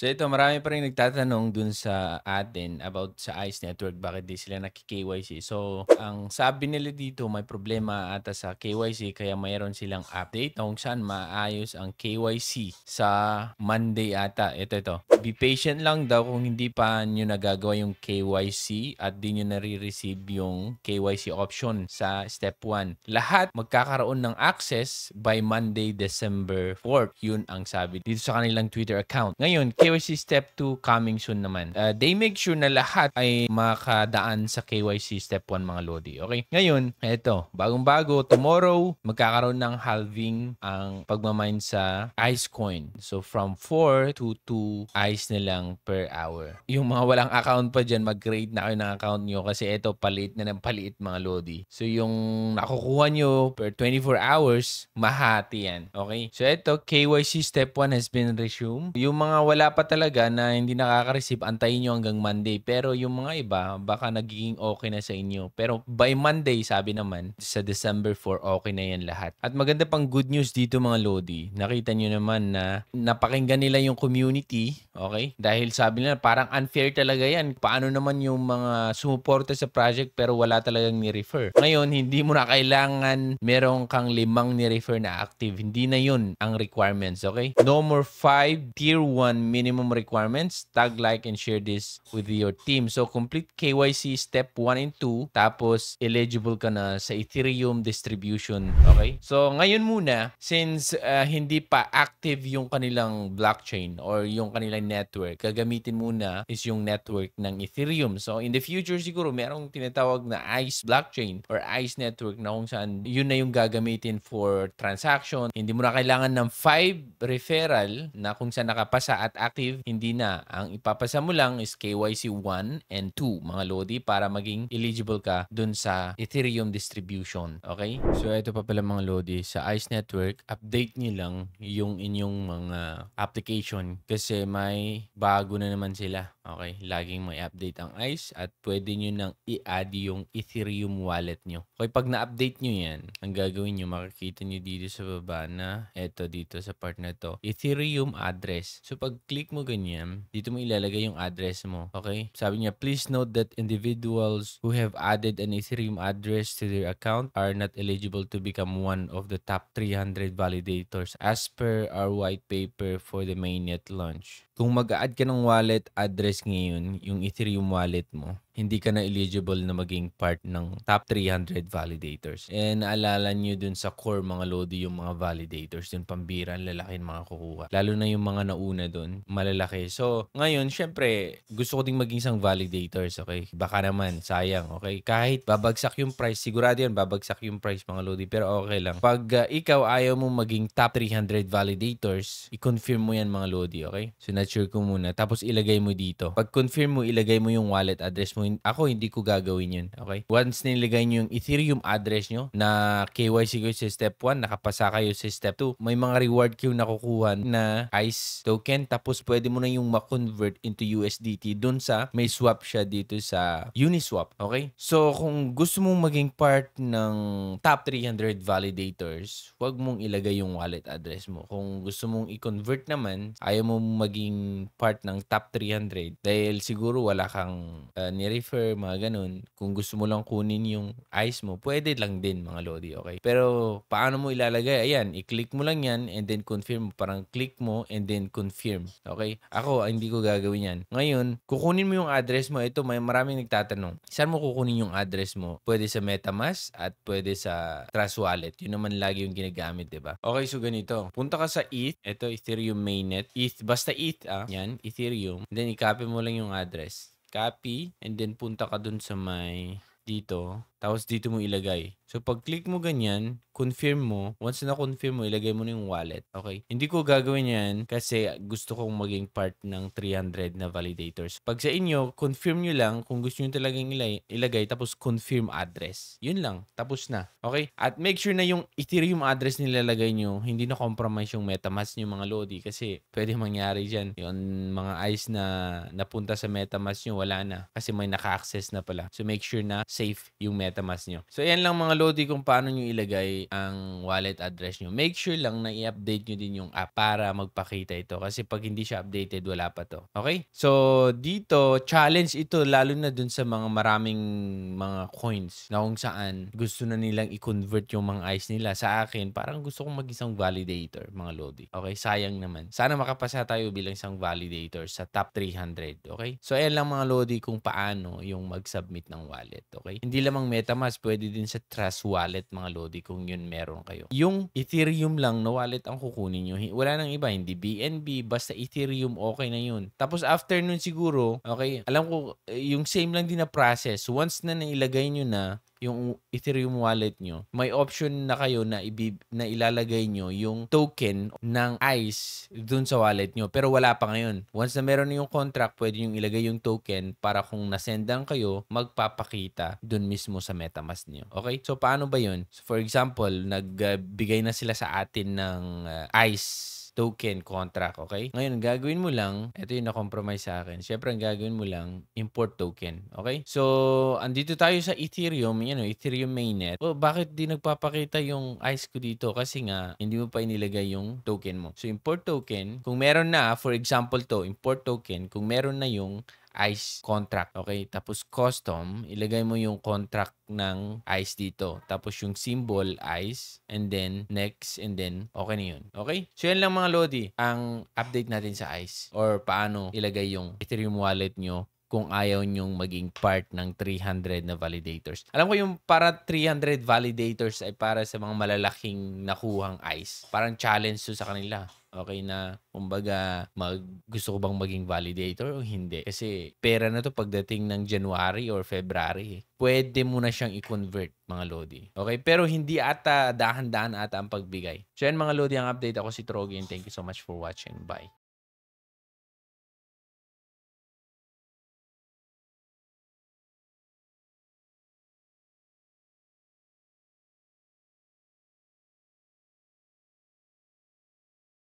So ito, marami pa rin nagtatanong dun sa atin about sa ICE Network, bakit di sila nakik-KYC. So, ang sabi nila dito, may problema ata sa KYC, kaya mayroon silang update kung saan maayos ang KYC sa Monday ata. Ito, ito. Be patient lang daw kung hindi pa nyo nagagawa yung KYC at di nyo nare-receive yung KYC option sa step 1. Lahat magkakaroon ng access by Monday, December 4 Yun ang sabi dito sa kanilang Twitter account. Ngayon, KYC KYC Step 2 coming soon naman. Uh, they make sure na lahat ay makadaan sa KYC Step 1 mga Lodi. Okay? Ngayon, eto, bagong-bago, tomorrow, magkakaroon ng halving ang pagmamine sa ICE coin. So, from 4 to 2 ICE na lang per hour. Yung mga walang account pa dyan, mag-create na kayo ng account nyo kasi eto, palit na ng paliit mga Lodi. So, yung nakukuha nyo per 24 hours, mahati yan. Okay? So, eto, KYC Step 1 has been resumed. Yung mga wala pa dapat talaga na hindi nakaka-receive, antayin nyo hanggang Monday. Pero yung mga iba, baka nagiging okay na sa inyo. Pero by Monday, sabi naman, sa December 4, okay na yan lahat. At maganda pang good news dito mga Lodi. Nakita nyo naman na napakinggan nila yung community, okay? Dahil sabi nila, parang unfair talaga yan. Paano naman yung mga sumuporta sa project pero wala talagang ni-refer? Ngayon, hindi mo na kailangan merong kang limang ni-refer na active. Hindi na yun ang requirements, okay? No more 5 tier 1 minimum minimum requirements, tag, like, and share this with your team. So, complete KYC step 1 and 2, tapos eligible ka na sa Ethereum distribution. Okay? So, ngayon muna, since uh, hindi pa active yung kanilang blockchain or yung kanilang network, gagamitin muna is yung network ng Ethereum. So, in the future siguro, merong tinatawag na ICE blockchain or ICE network na kung saan yun na yung gagamitin for transaction. Hindi mo na kailangan ng 5 referral na kung saan nakapasa at active active, hindi na. Ang ipapasa mo lang is KYC 1 and 2, mga Lodi, para maging eligible ka dun sa Ethereum distribution. Okay? So, ito pa pala mga Lodi. Sa ICE Network, update nyo lang yung inyong mga application kasi may bago na naman sila. Okay? Laging may update ang ICE at pwede nyo nang i-add yung Ethereum wallet nyo. Okay? Pag na-update nyo yan, ang gagawin nyo, makikita nyo dito sa baba na eto dito sa part na to, Ethereum address. So, pag click i-click mo ganyan, dito mo ilalagay yung address mo. Okay? Sabi niya, please note that individuals who have added an Ethereum address to their account are not eligible to become one of the top 300 validators as per our white paper for the mainnet launch kung mag-add ka ng wallet address ngayon, yung Ethereum wallet mo, hindi ka na eligible na maging part ng top 300 validators. And alala nyo dun sa core mga Lodi yung mga validators, yung pambira, lalaki mga kukuha. Lalo na yung mga nauna dun, malalaki. So, ngayon, syempre, gusto ko ding maging isang validators, okay? Baka naman, sayang, okay? Kahit babagsak yung price, sigurado yan, babagsak yung price mga Lodi, pero okay lang. Pag uh, ikaw ayaw mo maging top 300 validators, i-confirm mo yan mga Lodi, okay? So, i-researcher ko muna tapos ilagay mo dito. Pag confirm mo, ilagay mo yung wallet address mo. Ako hindi ko gagawin yun. Okay? Once nilagay nyo yung Ethereum address nyo na KYC ko sa step 1, nakapasa kayo sa step 2, may mga reward queue na kukuha na ICE token tapos pwede mo na yung ma-convert into USDT dun sa may swap siya dito sa Uniswap. Okay? So kung gusto mong maging part ng top 300 validators, huwag mong ilagay yung wallet address mo. Kung gusto mong i-convert naman, ayaw mo maging part ng top 300 dahil siguro wala kang uh, ni-refer, mga ganun. Kung gusto mo lang kunin yung eyes mo, pwede lang din mga lodi, okay? Pero paano mo ilalagay? Ayan, i-click mo lang yan and then confirm. Parang click mo and then confirm, okay? Ako, hindi ko gagawin yan. Ngayon, kukunin mo yung address mo. Ito, may maraming nagtatanong. Saan mo kukunin yung address mo? Pwede sa MetaMask at pwede sa Trust Wallet. Yun naman lagi yung ginagamit, diba Okay, so ganito. Punta ka sa ETH. Ito, Ethereum mainnet. ETH, basta ETH Gate app, ah. yan, Ethereum. And then, i-copy mo lang yung address. Copy, and then punta ka dun sa may dito, tapos dito mo ilagay. So pag click mo ganyan, confirm mo. Once na confirm mo, ilagay mo na yung wallet. Okay? Hindi ko gagawin yan kasi gusto kong maging part ng 300 na validators. Pag sa inyo, confirm nyo lang kung gusto nyo talagang ilagay, tapos confirm address. Yun lang. Tapos na. Okay? At make sure na yung Ethereum address nilalagay nyo, hindi na compromise yung MetaMask nyo mga Lodi kasi pwede mangyari dyan. Yung mga eyes na napunta sa MetaMask nyo, wala na. Kasi may naka-access na pala. So make sure na safe yung MetaMask MetaMask nyo. So, yan lang mga Lodi kung paano nyo ilagay ang wallet address nyo. Make sure lang na i-update nyo din yung app para magpakita ito. Kasi pag hindi siya updated, wala pa to. Okay? So, dito, challenge ito lalo na dun sa mga maraming mga coins na kung saan gusto na nilang i-convert yung mga ice nila. Sa akin, parang gusto kong mag-isang validator, mga Lodi. Okay? Sayang naman. Sana makapasa tayo bilang isang validator sa top 300. Okay? So, ayan lang mga Lodi kung paano yung mag-submit ng wallet. Okay? Hindi lamang MetaMask, pwede din sa Trust Wallet mga Lodi kung yun meron kayo. Yung Ethereum lang na wallet ang kukunin nyo. Wala nang iba, hindi BNB, basta Ethereum, okay na yun. Tapos afternoon siguro, okay, alam ko eh, yung same lang din na process. Once na nailagay nyo na, yung Ethereum wallet nyo, may option na kayo na, ibib- na ilalagay nyo yung token ng ICE dun sa wallet nyo. Pero wala pa ngayon. Once na meron yung contract, pwede nyo ilagay yung token para kung nasendan kayo, magpapakita dun mismo sa MetaMask nyo. Okay? So, paano ba yun? So, for example, nagbigay na sila sa atin ng uh, ICE token contract, okay? Ngayon, gagawin mo lang, ito yung na-compromise sa akin. Siyempre, ang gagawin mo lang, import token, okay? So, andito tayo sa Ethereum, you know, Ethereum mainnet. Well, bakit di nagpapakita yung ICE ko dito? Kasi nga, hindi mo pa inilagay yung token mo. So, import token, kung meron na, for example to, import token, kung meron na yung ICE contract. Okay? Tapos custom, ilagay mo yung contract ng ICE dito. Tapos yung symbol ICE and then next and then okay na yun. Okay? So yan lang mga Lodi ang update natin sa ICE or paano ilagay yung Ethereum wallet nyo kung ayaw nyong maging part ng 300 na validators. Alam ko yung para 300 validators ay para sa mga malalaking nakuhang ICE. Parang challenge to sa kanila Okay na, kumbaga, mag, gusto ko bang maging validator o hindi? Kasi pera na to pagdating ng January or February. Eh. Pwede mo na siyang i-convert, mga Lodi. Okay? Pero hindi ata, dahan-dahan ata ang pagbigay. So yan, mga Lodi, ang update ako si Trogi thank you so much for watching. Bye.